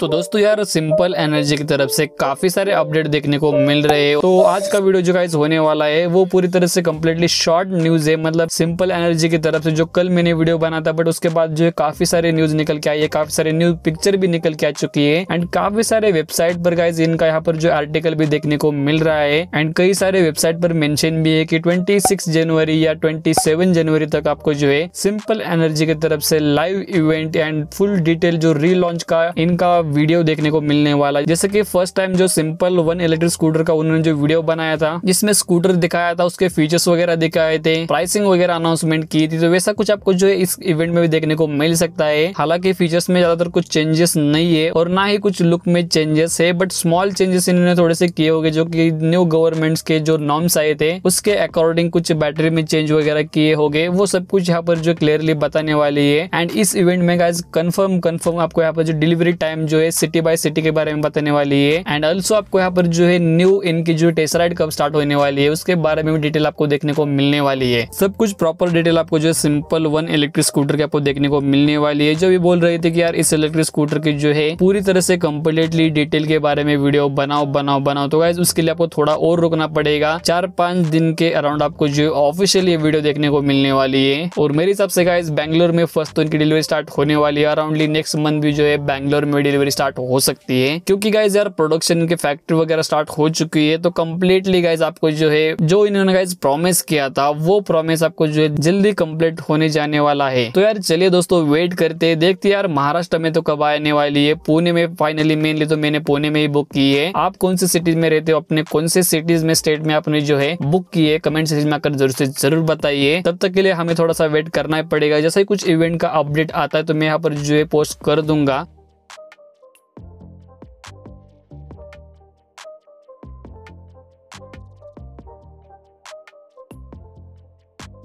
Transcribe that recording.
तो दोस्तों यार सिंपल एनर्जी की तरफ से काफी सारे अपडेट देखने को मिल रहे हैं तो आज का वीडियो जो गाइज होने वाला है वो पूरी तरह से कम्प्लीटली शॉर्ट न्यूज है मतलब सिंपल एनर्जी की तरफ से जो कल मैंने वीडियो बना था बट उसके बाद जो है काफी सारे न्यूज निकल के आई है काफी सारे न्यूज पिक्चर भी निकल के आ चुकी है एंड काफी सारे वेबसाइट पर गाइज इनका यहाँ पर जो आर्टिकल भी देखने को मिल रहा है एंड कई सारे वेबसाइट पर मैंशन भी है की ट्वेंटी जनवरी या ट्वेंटी जनवरी तक आपको जो है सिंपल एनर्जी की तरफ से live event and full detail जो रीलॉन्च का इनका वीडियो देखने को मिलने वाला जैसे कि फर्स्ट टाइम जो सिंपल वन इलेक्ट्रिक स्कूटर का उन्होंने जो वीडियो बनाया था जिसमें स्कूटर दिखाया था उसके फीचर्स वगैरह दिखाए थे प्राइसिंग वगैरह अनाउंसमेंट की थी तो वैसा कुछ आपको जो इस इवेंट में भी देखने को मिल सकता है हालांकि फीचर्स में ज्यादातर कुछ चेंजेस नहीं है और ना ही कुछ लुक में चेंजेस है बट स्मॉल चेंजेस इन्होंने थोड़े से किए होंगे जो कि न्यू गवर्नमेंट्स के जो नॉर्म्स आए थे उसके अकॉर्डिंग कुछ बैटरी में चेंज वगैरह किए होंगे वो सब कुछ यहाँ पर जो क्लियरली बताने वाली है एंड इस इवेंट में गाइज कंफर्म कंफर्म आपको यहाँ पर जो डिलीवरी टाइम जो जो है सिटी बाय सिटी के बारे में बताने वाली है एंड ऑल्सो आपको यहाँ पर जो है न्यू इनकी जो टेसराइड कब स्टार्ट होने वाली है उसके बारे में भी डिटेल आपको देखने को मिलने वाली है सब कुछ प्रॉपर डिटेल आपको जो है सिंपल वन इलेक्ट्रिक स्कूटर की आपको देखने को मिलने वाली है जो भी बोल रहे थे कि यार इस इलेक्ट्रिक स्कूटर की जो है पूरी तरह से कम्प्लीटली डिटेल के बारे में वीडियो बनाओ बनाओ बनाओ तो गाइज उसके लिए आपको थोड़ा और रुकना पड़ेगा चार पांच दिन के अराउंड आपको जो है ऑफिशियल ये वीडियो देखने को मिलने वाली है और मेरे हिसाब से गाइज बैंगलोर में फर्स्ट तो इनकी डिलीवरी स्टार्ट होने वाली है अराउंडली नेक्स्ट मंथ भी जो है बैंगलोर में डिलीवरी डिलीवरी स्टार्ट हो सकती है क्योंकि गाइज यार प्रोडक्शन की फैक्ट्री वगैरह स्टार्ट हो चुकी है तो कम्प्लीटली गाइज आपको जो है जो इन्होंने गाइज प्रॉमिस किया था वो प्रॉमिस आपको जो है जल्दी कम्प्लीट होने जाने वाला है तो यार चलिए दोस्तों वेट करते हैं देखते यार महाराष्ट्र में तो कब आने वाली है पुणे में फाइनली मेनली तो मैंने पुणे में ही बुक की है आप कौन से सिटीज में रहते हो अपने कौन से सिटीज में स्टेट में आपने जो है बुक की है कमेंट सेक्शन में आकर जरूर से जरूर बताइए तब तक के लिए हमें थोड़ा सा वेट करना ही पड़ेगा जैसे कुछ इवेंट का अपडेट आता है तो मैं यहाँ पर जो है पोस्ट कर दूंगा